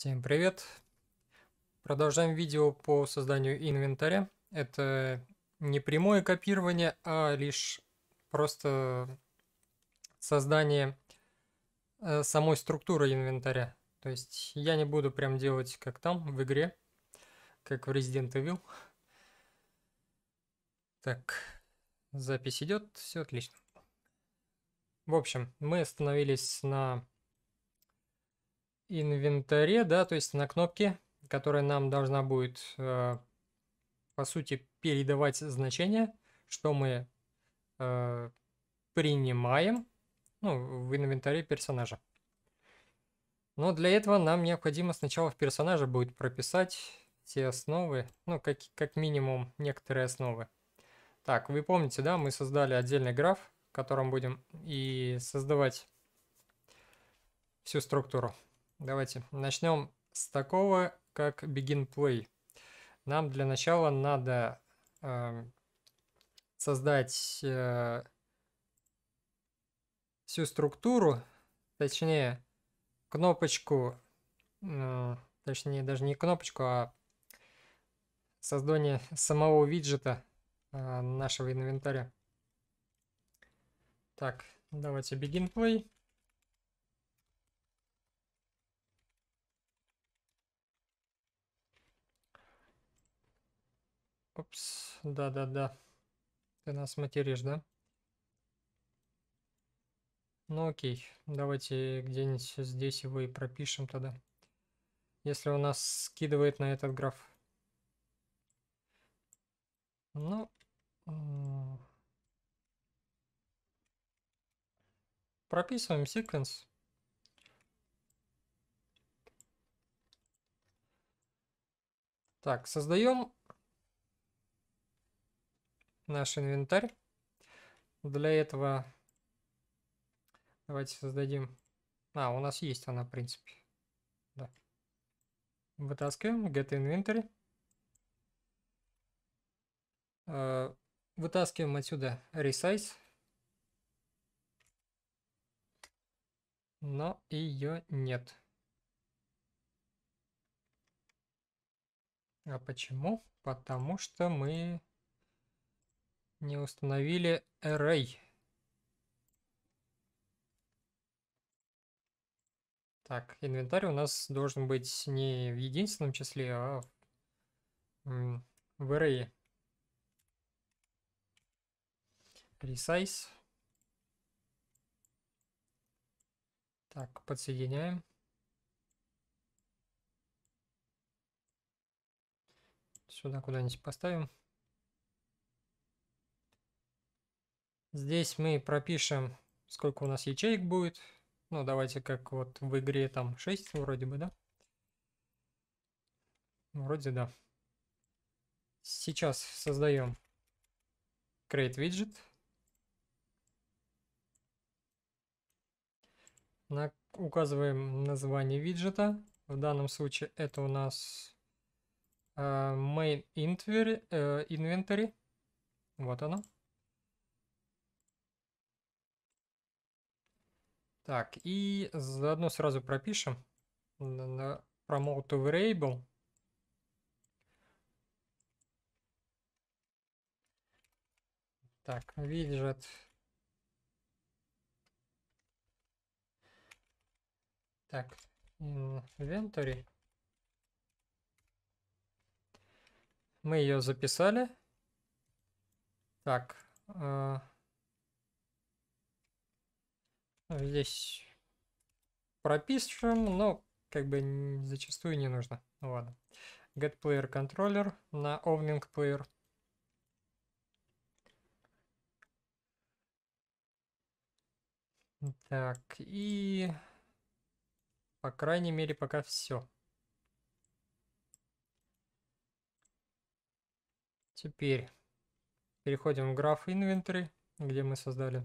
Всем привет! Продолжаем видео по созданию инвентаря. Это не прямое копирование, а лишь просто создание э, самой структуры инвентаря. То есть я не буду прям делать как там, в игре, как в Resident Evil. Так, запись идет, все отлично. В общем, мы остановились на инвентаре, да, то есть на кнопке, которая нам должна будет, э, по сути, передавать значение, что мы э, принимаем ну, в инвентаре персонажа. Но для этого нам необходимо сначала в персонаже будет прописать те основы, ну, как, как минимум некоторые основы. Так, вы помните, да, мы создали отдельный граф, в котором будем и создавать всю структуру. Давайте начнем с такого, как begin play. Нам для начала надо э, создать э, всю структуру, точнее кнопочку, э, точнее даже не кнопочку, а создание самого виджета э, нашего инвентаря. Так, давайте begin play. Опс, да-да-да. Ты нас материшь, да? Ну окей, давайте где-нибудь здесь его и пропишем тогда. Если у нас скидывает на этот граф. Ну... Прописываем секвенс. Так, создаем наш инвентарь. Для этого давайте создадим... А, у нас есть она, в принципе. Да. Вытаскиваем get inventory. А, вытаскиваем отсюда resize. Но ее нет. А почему? Потому что мы не установили array. Так, инвентарь у нас должен быть не в единственном числе, а в, в array. Resize. Так, подсоединяем. Сюда куда-нибудь поставим. Здесь мы пропишем, сколько у нас ячеек будет. Ну, давайте как вот в игре там 6 вроде бы, да? Вроде да. Сейчас создаем create widget. На, указываем название виджета. В данном случае это у нас э, main inventory. Э, inventory. Вот оно. Так, и заодно сразу пропишем на promote variable. Так, виджет. Так, inventory. Мы ее записали. Так, э, здесь пропишем, но как бы зачастую не нужно. Ну ладно. Get player controller на owning player. Так, и по крайней мере пока все. Теперь переходим в граф инвентарь, где мы создали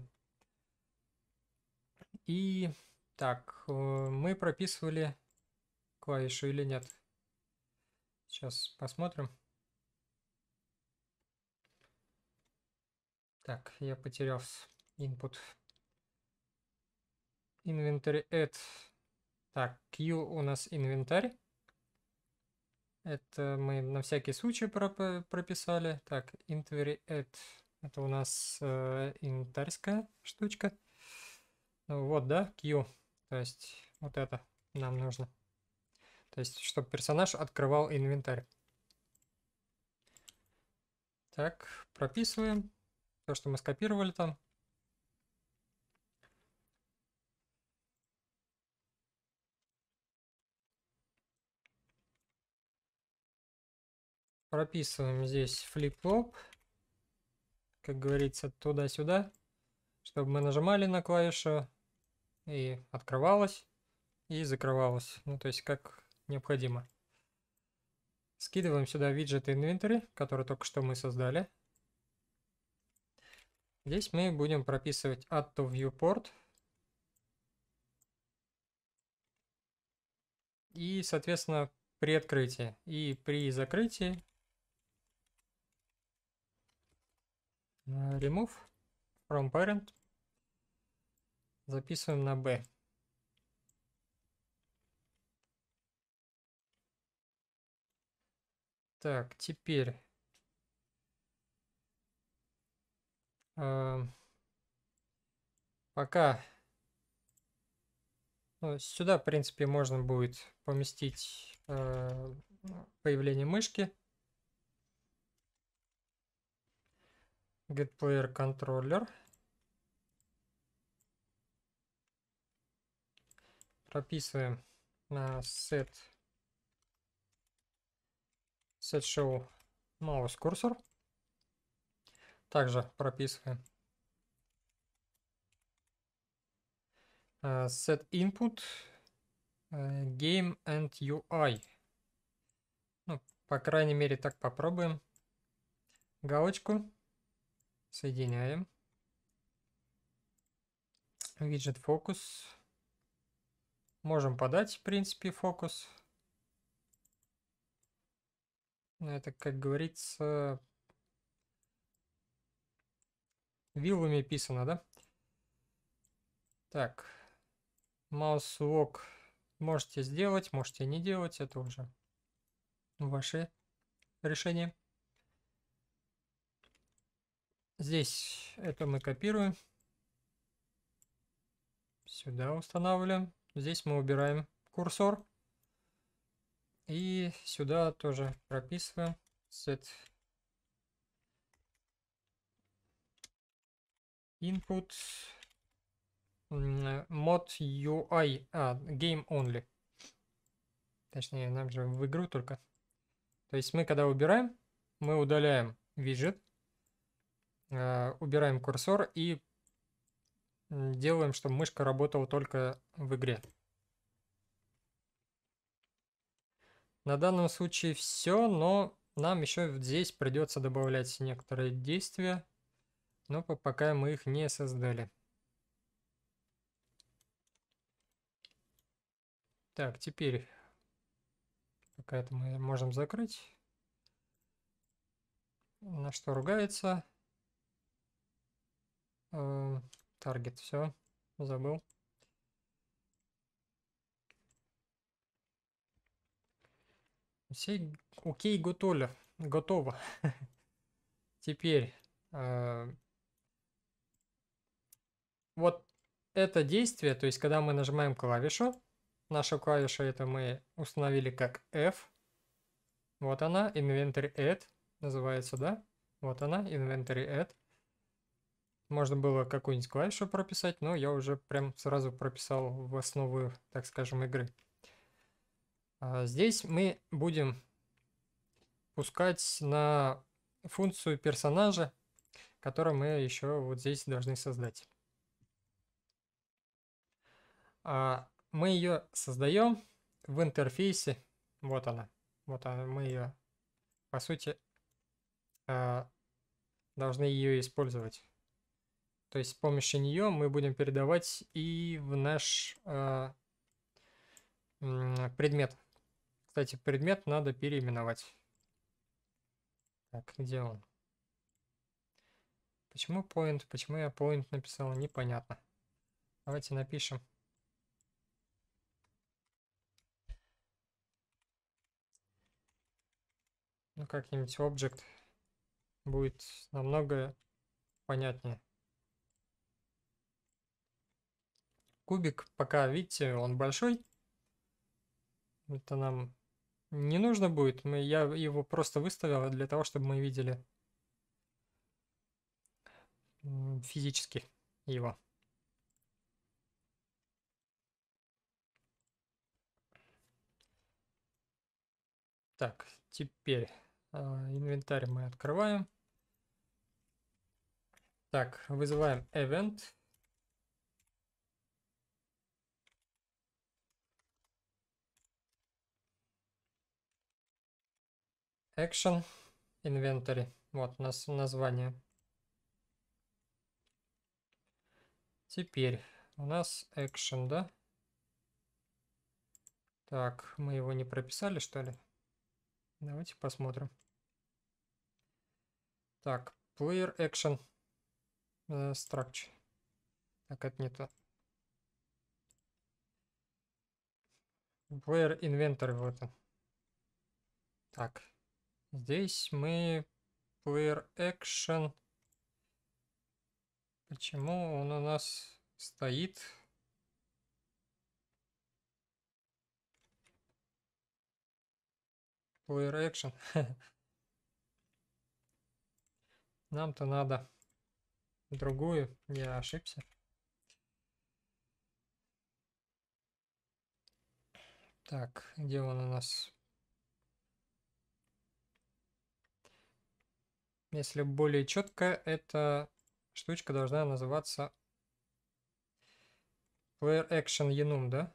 и так, э, мы прописывали клавишу или нет. Сейчас посмотрим. Так, я потерял input. Inventory add. Так, Q у нас инвентарь. Это мы на всякий случай прописали. Так, inventory add. Это у нас э, инвентарская штучка. Ну Вот, да, Q. То есть вот это нам нужно. То есть, чтобы персонаж открывал инвентарь. Так, прописываем то, что мы скопировали там. Прописываем здесь флип-флоп, как говорится, туда-сюда, чтобы мы нажимали на клавишу и открывалась, и закрывалась. Ну, то есть как необходимо. Скидываем сюда виджет инвентарь, который только что мы создали. Здесь мы будем прописывать add to viewport. И, соответственно, при открытии и при закрытии э, remove from parent Записываем на B. Так, теперь... Э, пока... Ну, сюда, в принципе, можно будет поместить э, появление мышки. GetPlayer контроллер. controller прописываем на set set show mouse cursor. Также прописываем set э, input э, game and UI. Ну, по крайней мере, так попробуем. Галочку соединяем. Виджет фокус. Можем подать, в принципе, фокус. Ну, это, как говорится, виллами писано, да? Так, mouse walk можете сделать, можете не делать, это уже ваше решение. Здесь это мы копируем. Сюда устанавливаем. Здесь мы убираем курсор. И сюда тоже прописываем set input mod UI, а, game only. Точнее, нам же в игру только. То есть мы когда убираем, мы удаляем виджет, э, убираем курсор и Э, делаем, чтобы мышка работала только в игре. На данном случае все, но нам еще здесь придется добавлять некоторые действия, но пока мы их не создали. Так, теперь пока это мы можем закрыть. На что ругается? Эм, Таргет, все, забыл. Все, окей, готово. Готово. Теперь а, вот это действие, то есть когда мы нажимаем клавишу, наша клавиша это мы установили как F. Вот она, Inventory Add называется, да? Вот она, Inventory Add. Можно было какую-нибудь клавишу прописать, но я уже прям сразу прописал в основу, так скажем, игры. А, здесь мы будем пускать на функцию персонажа, которую мы еще вот здесь должны создать. А, мы ее создаем в интерфейсе. Вот она. Вот она, мы ее, по сути, а, должны ее использовать. То есть с помощью нее мы будем передавать и в наш э, предмет. Кстати, предмет надо переименовать. Так, где он? Почему point? Почему я point написал? Непонятно. Давайте напишем. Ну, как-нибудь object будет намного понятнее. Кубик пока, видите, он большой. Это нам не нужно будет. Мы, я его просто выставил для того, чтобы мы видели физически его. Так, теперь э, инвентарь мы открываем. Так, вызываем event. Action Inventory. Вот у нас название. Теперь у нас Action, да? Так, мы его не прописали, что ли? Давайте посмотрим. Так, Player Action э, Structure. Так, это не то. Player Inventory, вот он. Так, Здесь мы player action. Почему он у нас стоит? Player action. Нам-то надо другую. Я ошибся. Так, где он у нас? Если более четко, эта штучка должна называться Player Action Enum, да?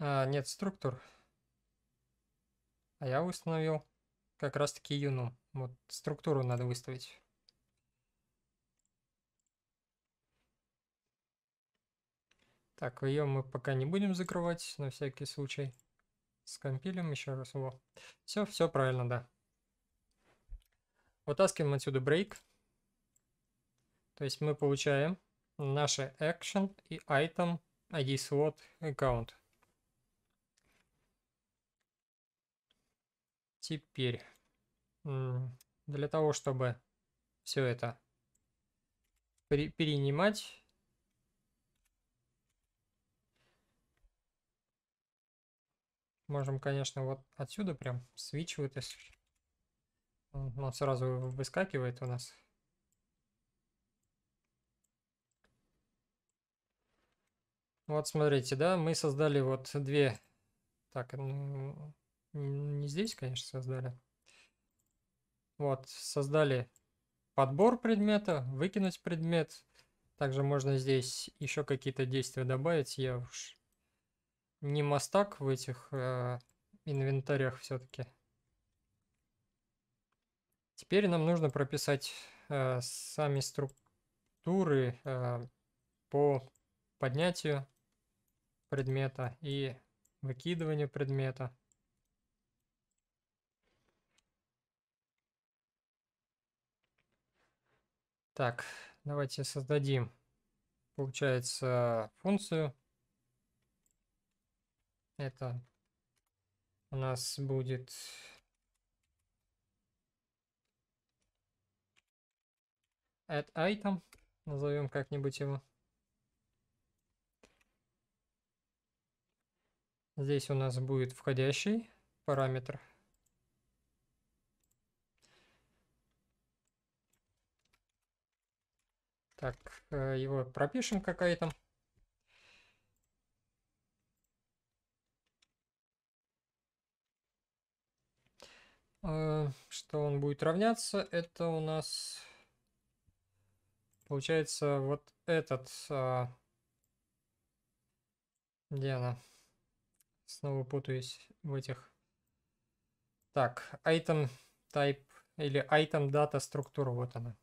А, нет, структур. А я установил как раз таки юну. Вот структуру надо выставить. Так, ее мы пока не будем закрывать, на всякий случай. Скомпилим еще раз его. Все, все правильно, да. Вытаскиваем отсюда break. То есть мы получаем наши action и item ID slot account. Теперь, для того, чтобы все это перенимать, Можем, конечно, вот отсюда прям свич вытащить. Он сразу выскакивает у нас. Вот смотрите, да, мы создали вот две... Так, ну, не здесь, конечно, создали. Вот, создали подбор предмета, выкинуть предмет. Также можно здесь еще какие-то действия добавить. Я уж не мастак в этих э, инвентарях все-таки. Теперь нам нужно прописать э, сами структуры э, по поднятию предмета и выкидыванию предмета. Так, давайте создадим, получается, функцию это у нас будет add item, назовем как-нибудь его. Здесь у нас будет входящий параметр. Так, э, его пропишем какая то Э, что он будет равняться, это у нас получается вот этот а, где она? Снова путаюсь в этих. Так, item type или item data структура, вот она.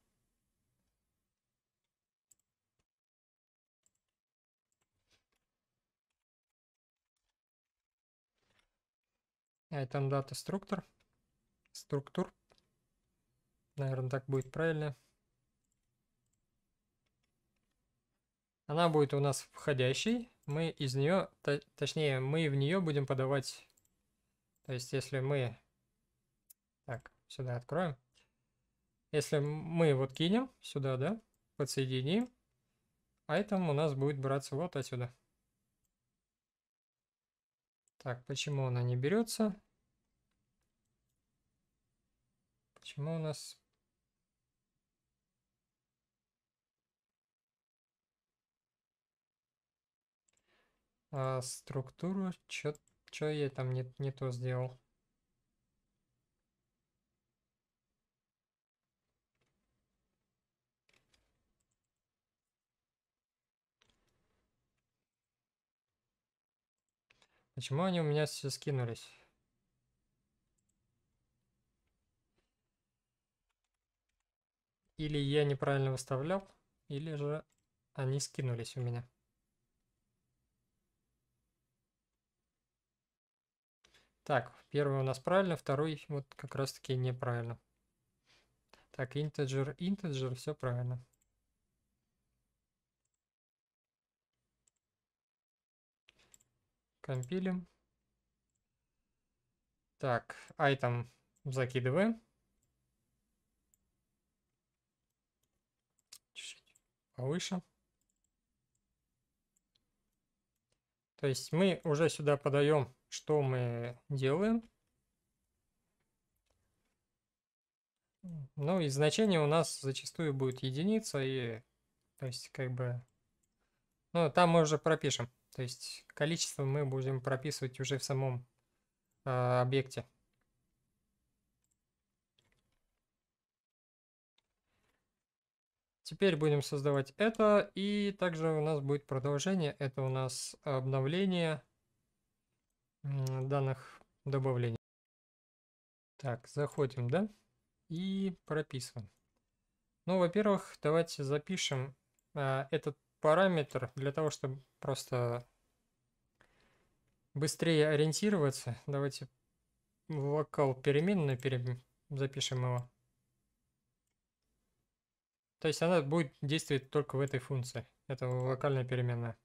Item data структура структур. Наверное, так будет правильно. Она будет у нас входящей. Мы из нее, точнее, мы в нее будем подавать. То есть, если мы... Так, сюда откроем. Если мы вот кинем сюда, да, подсоединим, а это у нас будет браться вот отсюда. Так, почему она не берется? Почему у нас... А, структуру, что чё я там не, не то сделал? Почему они у меня все скинулись? Или я неправильно выставлял, или же они скинулись у меня. Так, первый у нас правильно, второй вот как раз таки неправильно. Так, integer, integer, все правильно. Компилим. Так, item закидываем. повыше. А то есть мы уже сюда подаем, что мы делаем. Ну и значение у нас зачастую будет единица, и то есть как бы... Ну, там мы уже пропишем. То есть количество мы будем прописывать уже в самом э, объекте. Теперь будем создавать это, и также у нас будет продолжение. Это у нас обновление данных добавлений. Так, заходим, да? И прописываем. Ну, во-первых, давайте запишем а, этот параметр для того, чтобы просто быстрее ориентироваться. Давайте вокал переменную пере... запишем его. То есть она будет действовать только в этой функции. Это локальная переменная.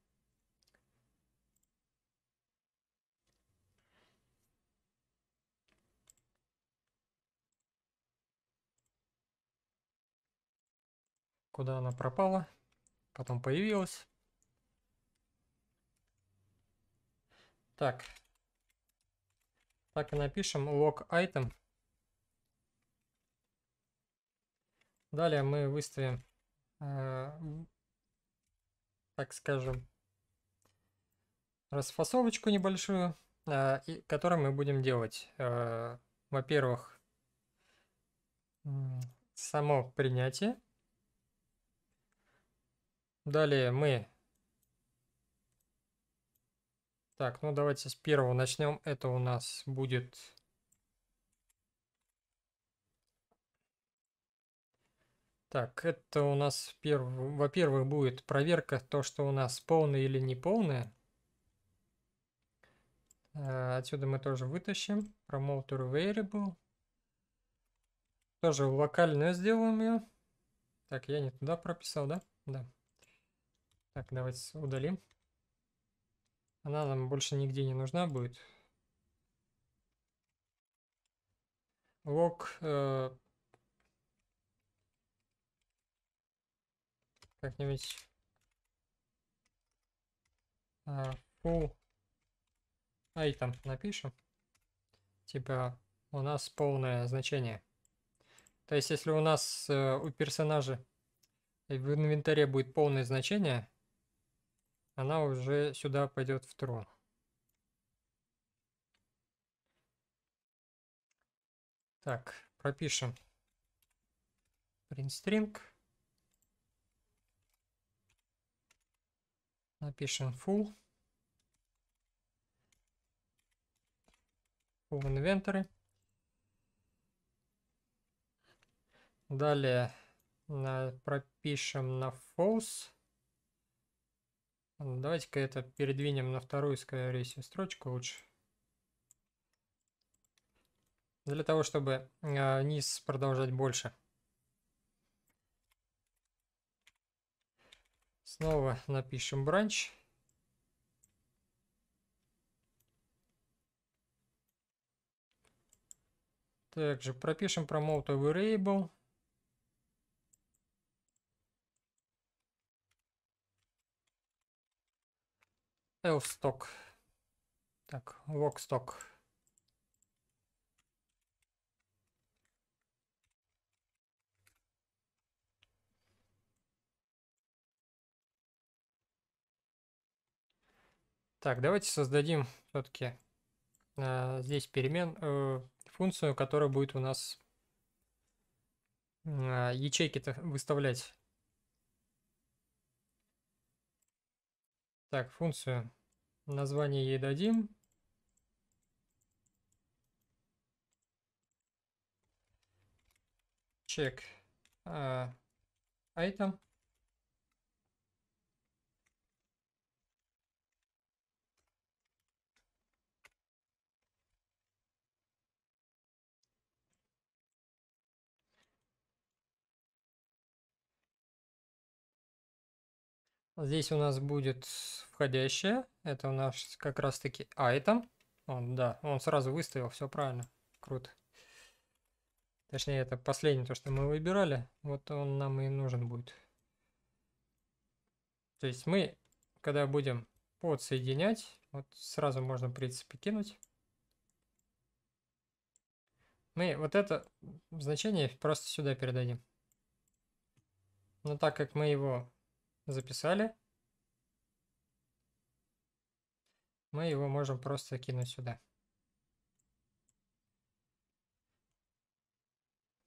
Куда она пропала, потом появилась. Так. Так и напишем log item Далее мы выставим, эм, так скажем, расфасовочку небольшую, э, и, которую мы будем делать. Э, во-первых, само принятие. Далее мы... Так, ну давайте с первого начнем. Это у нас будет Так, это у нас, перв... во-первых, будет проверка, то, что у нас полное или не полное. Э, отсюда мы тоже вытащим. Promoter variable. Тоже локальную сделаем ее. Так, я не туда прописал, да? Да. Так, давайте удалим. Она нам больше нигде не нужна будет. Лог э, как-нибудь а, а, и там напишем. Типа у нас полное значение. То есть если у нас э, у персонажа в инвентаре будет полное значение, она уже сюда пойдет в трон. Так, пропишем print string. Напишем full. Full inventory. Далее на, э, пропишем на false. Давайте-ка это передвинем на вторую, скорее всего, строчку лучше. Для того, чтобы э, низ продолжать больше. Снова напишем бранч. Также пропишем promote variable. Elfstock. Так, Lockstock. Так, давайте создадим все-таки э, а, здесь перемен, э, функцию, которая будет у нас э, ячейки-то выставлять. Так, функцию. Название ей дадим. Чек э, item. Здесь у нас будет входящее. Это у нас как раз таки item. Он, да, он сразу выставил, все правильно. Круто. Точнее, это последнее, то, что мы выбирали. Вот он нам и нужен будет. То есть мы, когда будем подсоединять, вот сразу можно, в принципе, кинуть. Мы вот это значение просто сюда передадим. Но так как мы его записали. Мы его можем просто кинуть сюда.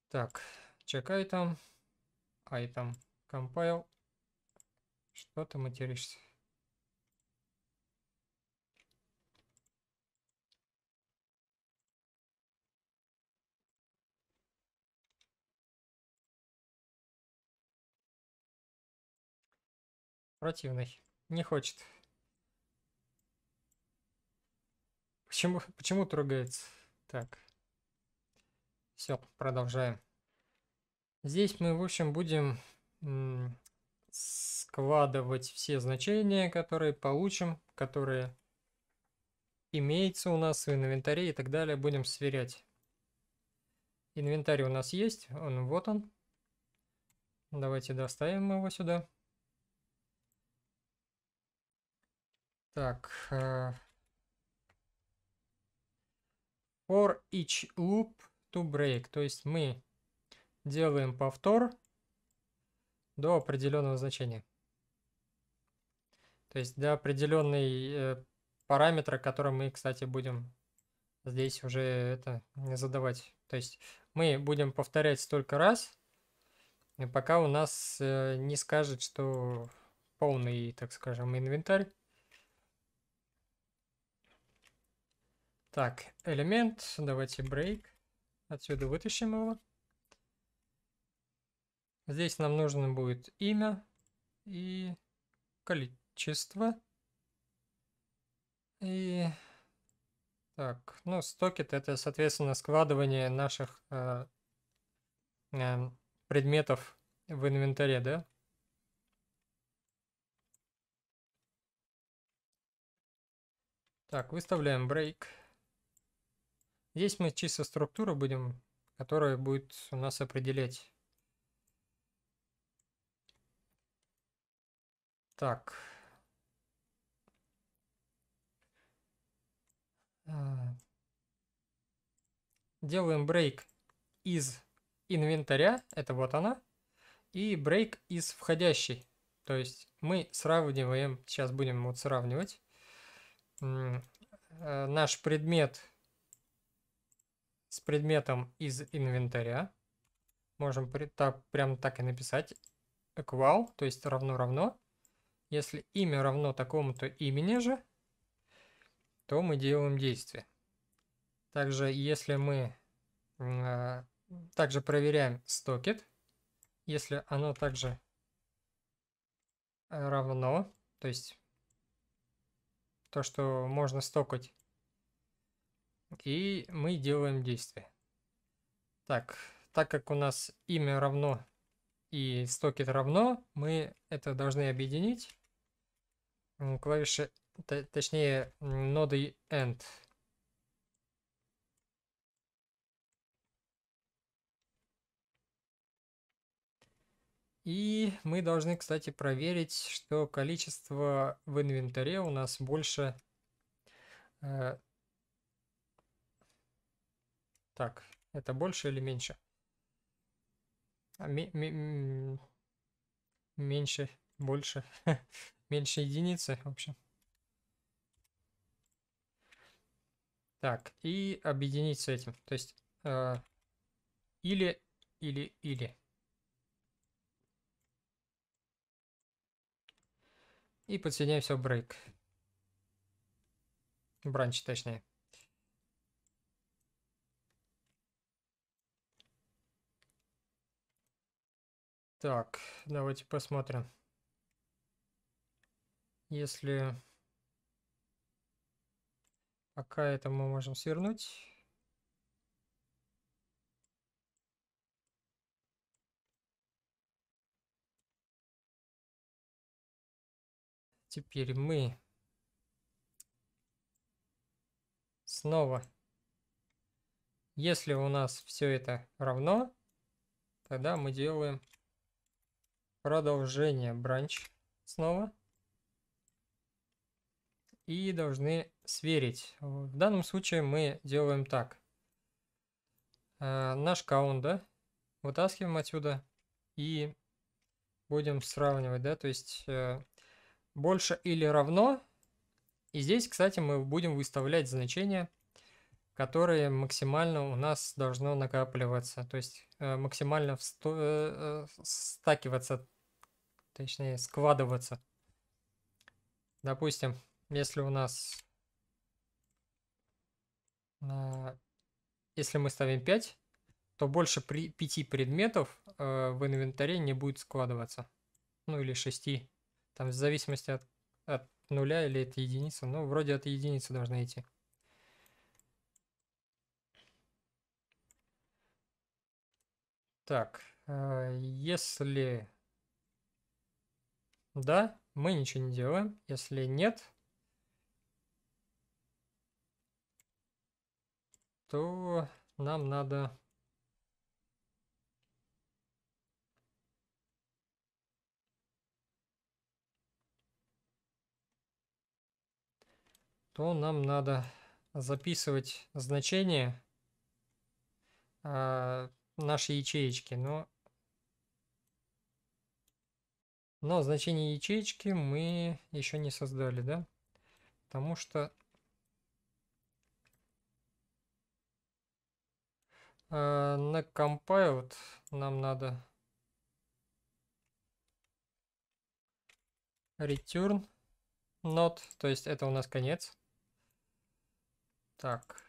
Так, check item, item, compile. Что ты материшься? Противный. Не хочет. Почему, почему трогается? Так. Все, продолжаем. Здесь мы, в общем, будем складывать все значения, которые получим, которые имеются у нас в инвентаре и так далее, будем сверять. Инвентарь у нас есть, он вот он. Давайте доставим его сюда. Так. Э, for each loop to break. То есть мы делаем повтор до определенного значения. То есть до определенной э, параметра, который мы, кстати, будем здесь уже это задавать. То есть мы будем повторять столько раз, пока у нас э, не скажет, что полный, так скажем, инвентарь. Так, элемент, давайте break. Отсюда вытащим его. Здесь нам нужно будет имя и количество. И так, ну, стокет это, соответственно, складывание наших э, э, предметов в инвентаре, да? Так, выставляем break. Здесь мы чисто структуру будем, которая будет у нас определять. Так. А. Делаем break из инвентаря, это вот она, и break из входящей. То есть мы сравниваем, сейчас будем вот сравнивать, э, наш предмет с предметом из инвентаря. Можем при, так, прям так и написать equal, то есть равно-равно. Если имя равно такому-то имени же, то мы делаем действие. Также если мы э, также проверяем стокет, если оно также э, равно, то есть то, что можно стокать и мы делаем действие. Так, так как у нас имя равно и стокет равно, мы это должны объединить. Клавиши, точнее, ноды end. И мы должны, кстати, проверить, что количество в инвентаре у нас больше э, так, это больше или меньше? А, меньше, больше, меньше единицы, в общем. Так, и объединить с этим. То есть э, или, или, или. И подсоединяемся в брейк. Бранч, точнее. Так, давайте посмотрим. Если пока это мы можем свернуть. Теперь мы снова, если у нас все это равно, тогда мы делаем продолжение бранч снова. И должны сверить. В данном случае мы делаем так. Э, наш каунда вытаскиваем отсюда и будем сравнивать, да, то есть э, больше или равно. И здесь, кстати, мы будем выставлять значения, которые максимально у нас должно накапливаться, то есть э, максимально э, э, стакиваться точнее складываться. Допустим, если у нас... если мы ставим 5, то больше при 5 предметов э, в инвентаре не будет складываться. Ну или 6. Там в зависимости от, от нуля или это единица Ну, вроде от единицы должна идти. Так, э, если да, мы ничего не делаем. Если нет, то нам надо... то нам надо записывать значение э, а, нашей ячеечки. Но Но значение ячейки мы еще не создали, да? Потому что... Э, на compiled нам надо return not, то есть это у нас конец. Так.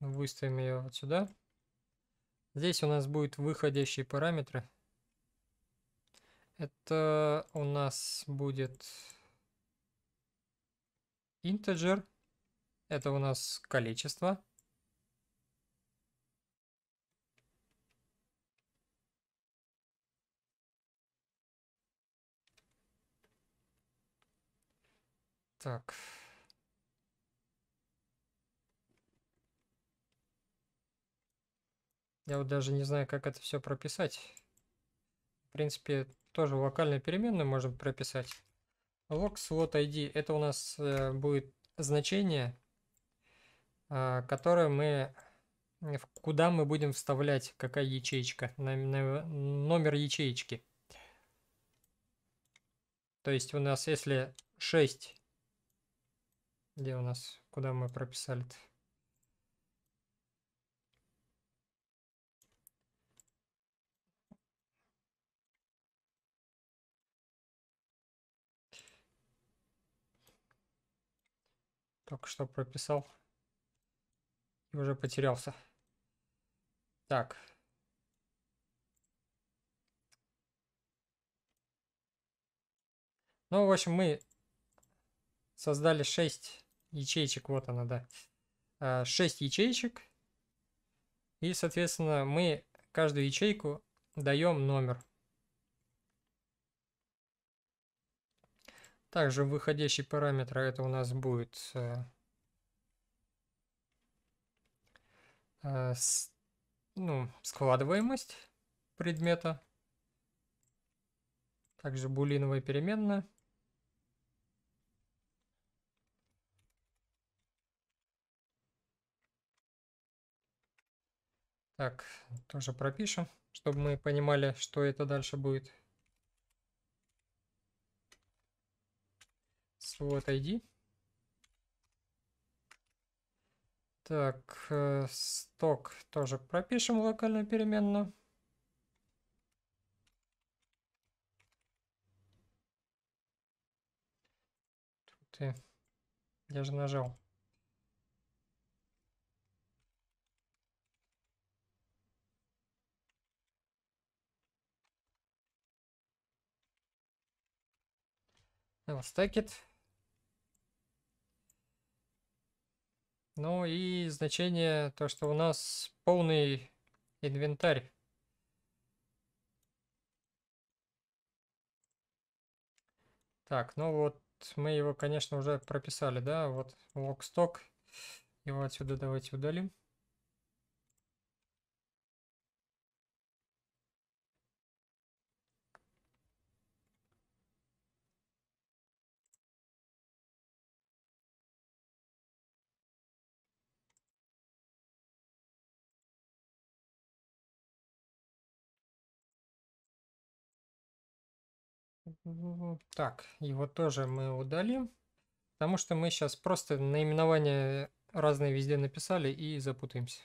Выставим ее вот сюда. Здесь у нас будет выходящие параметры. Это у нас будет integer. Это у нас количество. Так. Я вот даже не знаю, как это все прописать. В принципе, тоже локальную переменную можем прописать. Log slot ID это у нас э, будет значение, э, которое мы э, куда мы будем вставлять, какая ячейка, номер ячеечки. То есть у нас если 6, где у нас, куда мы прописали-то? только что прописал. И уже потерялся. Так. Ну, в общем, мы создали 6 ячеечек. Вот она, да. 6 а, ячеечек. И, соответственно, мы каждую ячейку даем номер. Также выходящий параметр а это у нас будет э, э, ну, складываемость предмета. Также булиновая переменная. Так, тоже пропишем, чтобы мы понимали, что это дальше будет. Вот ID. Так, э, сток тоже пропишем локальную переменную. Тут и... Я же нажал. Стакет. Ну и значение, то что у нас полный инвентарь. Так, ну вот мы его, конечно, уже прописали, да? Вот локсток Его отсюда давайте удалим. Так, его тоже мы удалим. Потому что мы сейчас просто наименования разные везде написали и запутаемся.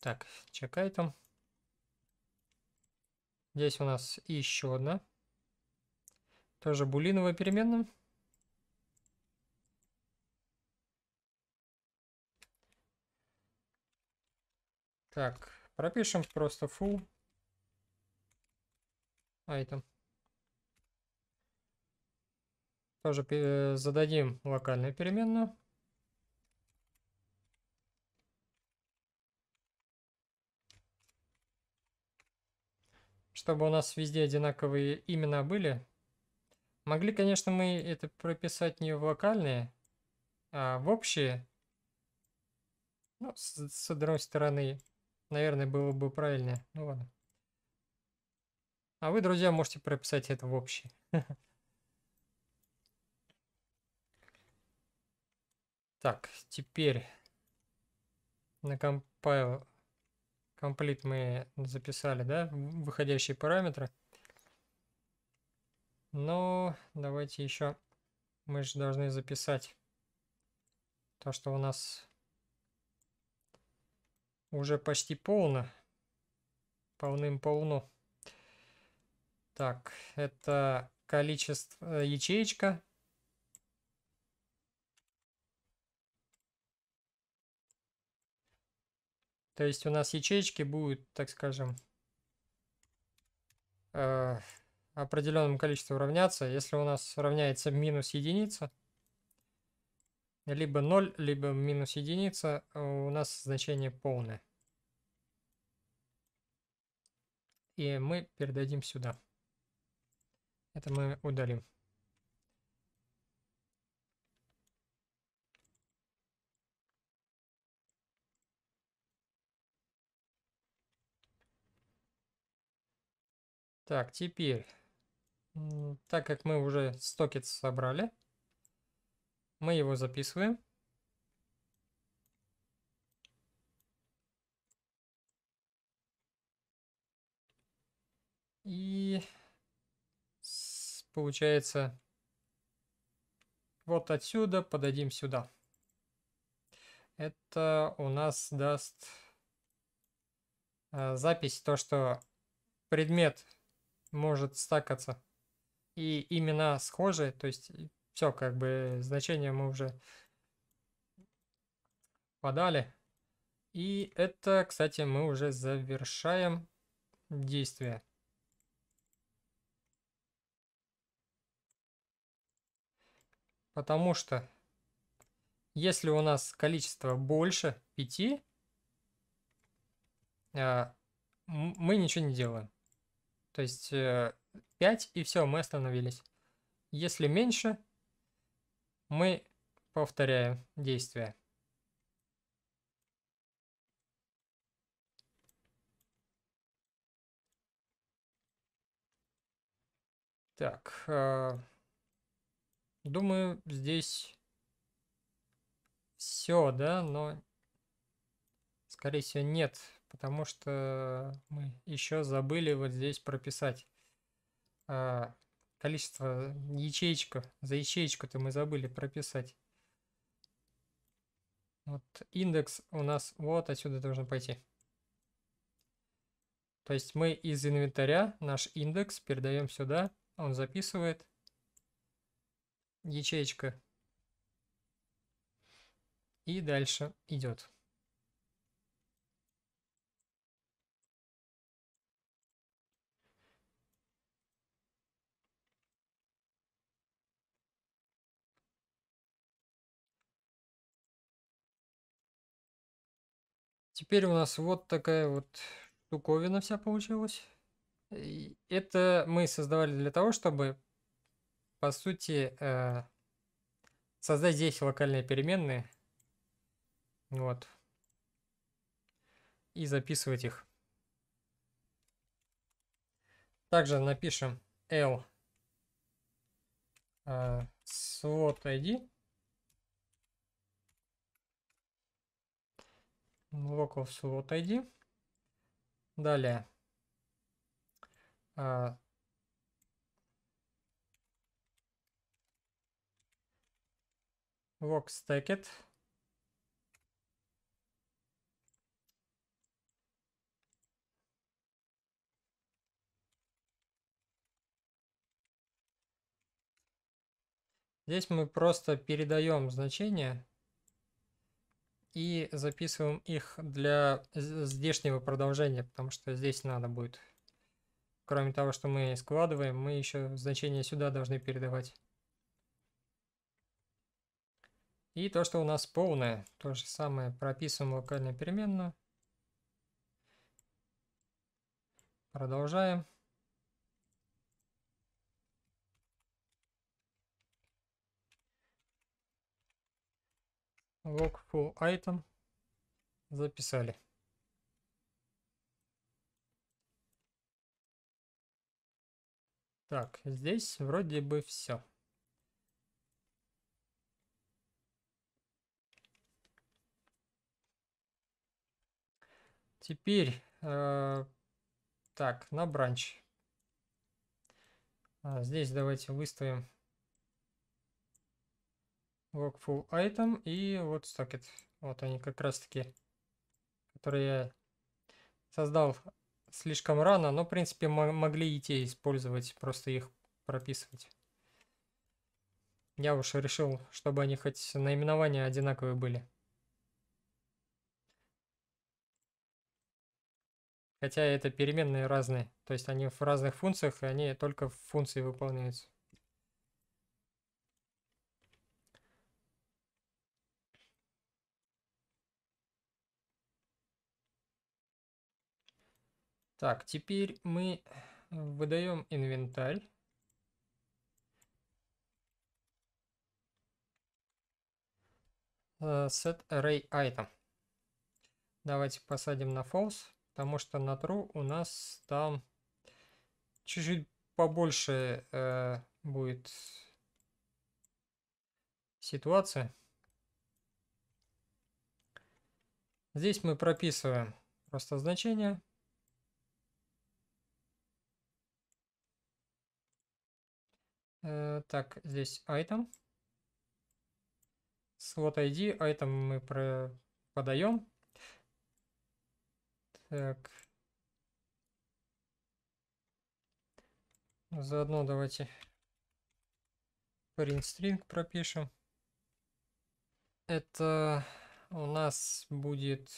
Так, чекай там. Здесь у нас еще одна. Тоже булиновая переменная. Так, пропишем просто full item. А Тоже зададим локальную переменную. Чтобы у нас везде одинаковые имена были. Могли, конечно, мы это прописать не в локальные, а в общие. Ну, с, с одной стороны, наверное, было бы правильнее. Ну ладно. А вы, друзья, можете прописать это в общие. Так, теперь на compile complete мы записали, да, выходящие параметры. Но давайте еще мы же должны записать то, что у нас уже почти полно. Полным-полно. Так, это количество э, ячеечка То есть у нас ячейки будут, так скажем, э, определенному количеству равняться. Если у нас равняется минус единица, либо 0, либо минус единица, э, у нас значение полное. И мы передадим сюда. Это мы удалим. Так, теперь, так как мы уже стокет собрали, мы его записываем. И получается вот отсюда подадим сюда. Это у нас даст э, запись то, что предмет может стакаться. И имена схожи, то есть все, как бы значение мы уже подали. И это, кстати, мы уже завершаем действие. Потому что если у нас количество больше 5, а, мы ничего не делаем. То есть 5 э, и все, мы остановились. Если меньше, мы повторяем действие. Так, э, думаю, здесь все, да, но, скорее всего, нет потому что мы еще забыли вот здесь прописать а, количество ячеечка. За ячеечку-то мы забыли прописать. Вот индекс у нас вот отсюда должен пойти. То есть мы из инвентаря наш индекс передаем сюда, он записывает ячеечка и дальше идет. Теперь у нас вот такая вот штуковина вся получилась. И это мы создавали для того, чтобы, по сути, э, создать здесь локальные переменные. Вот. И записывать их. Также напишем L э, slot ID Locals вот ID. Далее. А, Lock stacket. Здесь мы просто передаем значение и записываем их для здешнего продолжения, потому что здесь надо будет. Кроме того, что мы складываем, мы еще значения сюда должны передавать. И то, что у нас полное, то же самое прописываем локальную переменную. Продолжаем. Log full item. Записали. Так, здесь вроде бы все. Теперь, э, так, на бранч. А здесь давайте выставим workflow item и вот socket. Вот они как раз таки, которые я создал слишком рано, но в принципе могли и те использовать, просто их прописывать. Я уж решил, чтобы они хоть наименования одинаковые были. Хотя это переменные разные, то есть они в разных функциях, и они только в функции выполняются. Так, теперь мы выдаем инвентарь. Э, set array item. Давайте посадим на false, потому что на true у нас там чуть-чуть побольше э, будет ситуация. Здесь мы прописываем просто значение. Э, так, здесь item. Слот ID, item мы про подаем. Так. Заодно давайте print string пропишем. Это у нас будет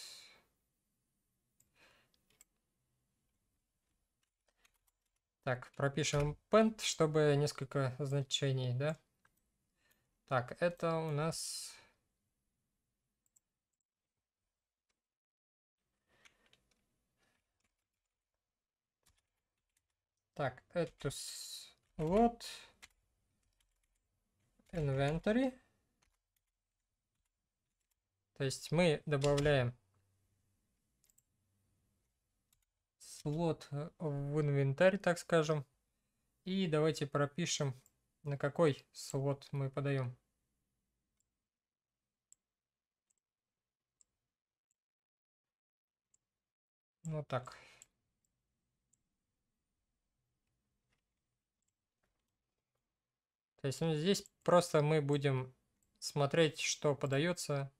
Так, пропишем pend, чтобы несколько значений, да? Так, это у нас... Так, это с... вот inventory. То есть мы добавляем слот э, в инвентарь, так скажем. И давайте пропишем, на какой слот мы подаем. Вот так. То есть ну, здесь просто мы будем смотреть, что подается,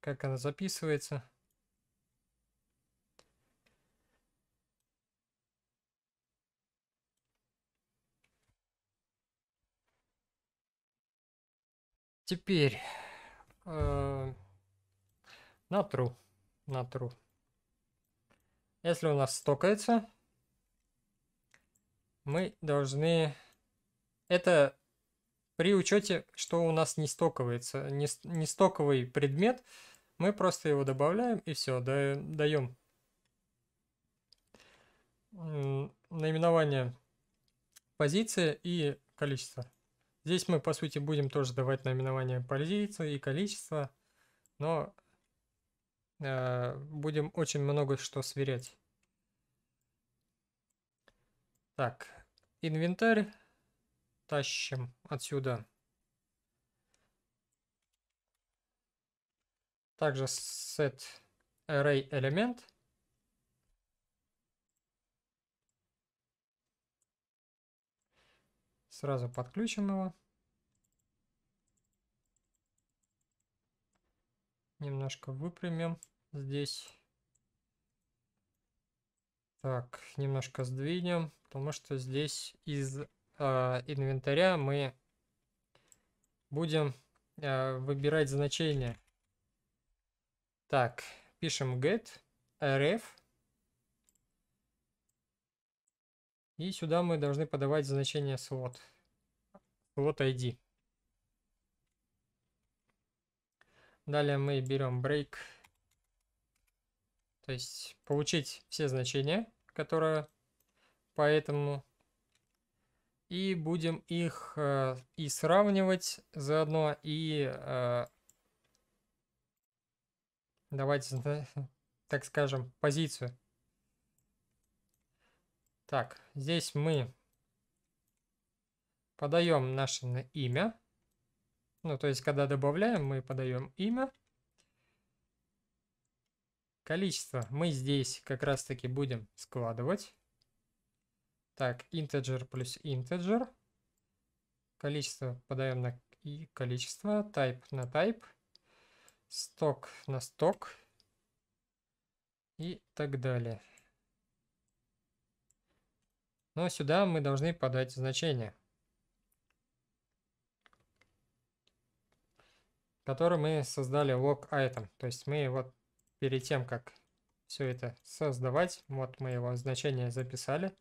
как она записывается. Теперь э, натру, натру. Если у нас стокается, мы должны... Это при учете, что у нас не стоковается, не, не стоковый предмет, мы просто его добавляем и все, да, даем наименование позиции и количество. Здесь мы, по сути, будем тоже давать наименование по и количество, но э, будем очень много что сверять. Так, инвентарь тащим отсюда. Также set array элемент. Сразу подключим его. Немножко выпрямим здесь. Так, немножко сдвинем, потому что здесь из э, инвентаря мы будем э, выбирать значение. Так, пишем get rf И сюда мы должны подавать значение слот. Слот ID. Далее мы берем break. То есть получить все значения, которые по этому. И будем их э, и сравнивать заодно, и э, давать, так скажем, позицию. Так, здесь мы подаем наше имя. Ну, то есть, когда добавляем, мы подаем имя. Количество мы здесь как раз-таки будем складывать. Так, integer плюс integer. Количество подаем на и количество, type на type, сток на сток и так далее. Но сюда мы должны подать значение, которое мы создали log item. То есть мы вот перед тем, как все это создавать, вот мы его значение записали,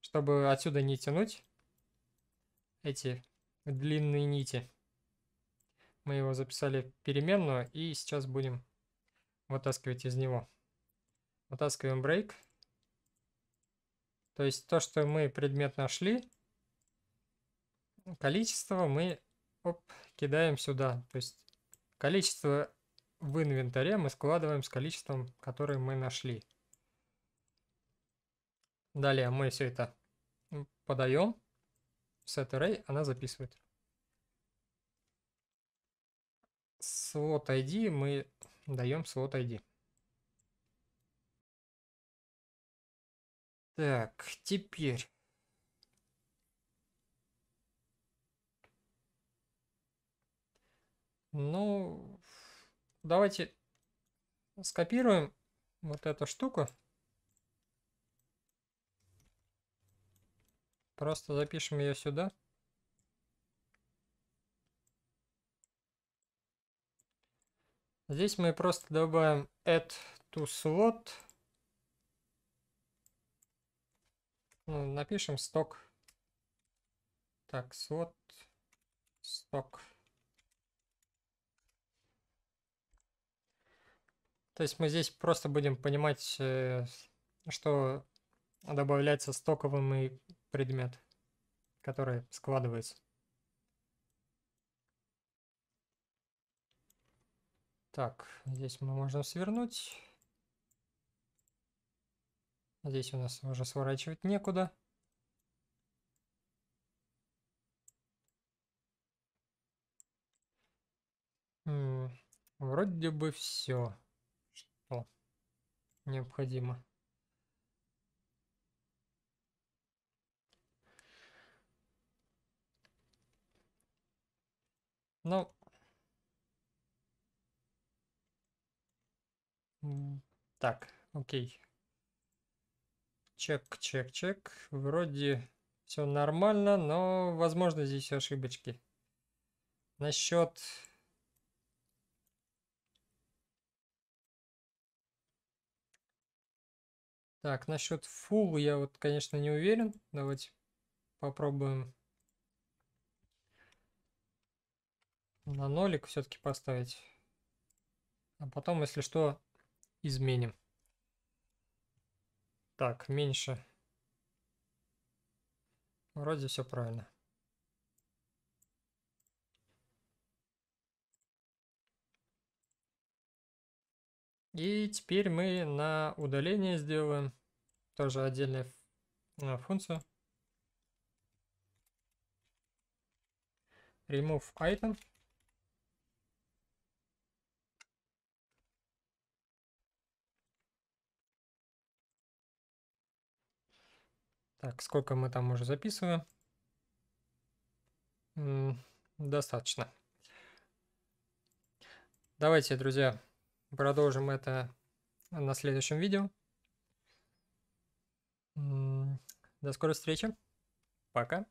чтобы отсюда не тянуть эти длинные нити. Мы его записали в переменную и сейчас будем вытаскивать из него. Вытаскиваем break. То есть то, что мы предмет нашли, количество мы оп, кидаем сюда. То есть количество в инвентаре мы складываем с количеством, которое мы нашли. Далее мы все это подаем. Set array она записывает. Слот ID мы даем слот ID. Так, теперь. Ну, давайте скопируем вот эту штуку. Просто запишем ее сюда. Здесь мы просто добавим add to slot. Ну, напишем сток. Так, вот Сток. То есть мы здесь просто будем понимать, э, что добавляется стоковым предмет, который складывается. Так, здесь мы можем свернуть. Здесь у нас уже сворачивать некуда. вроде бы все, что необходимо. Ну, так, окей. Чек, чек, чек. Вроде все нормально, но возможно здесь ошибочки. Насчет... Так, насчет full я вот, конечно, не уверен. Давайте попробуем на нолик все-таки поставить. А потом, если что, изменим. Так, меньше. Вроде все правильно. И теперь мы на удаление сделаем тоже отдельную э, функцию. Remove item. Так, сколько мы там уже записываем? Достаточно. Давайте, друзья, продолжим это на следующем видео. До скорой встречи. Пока.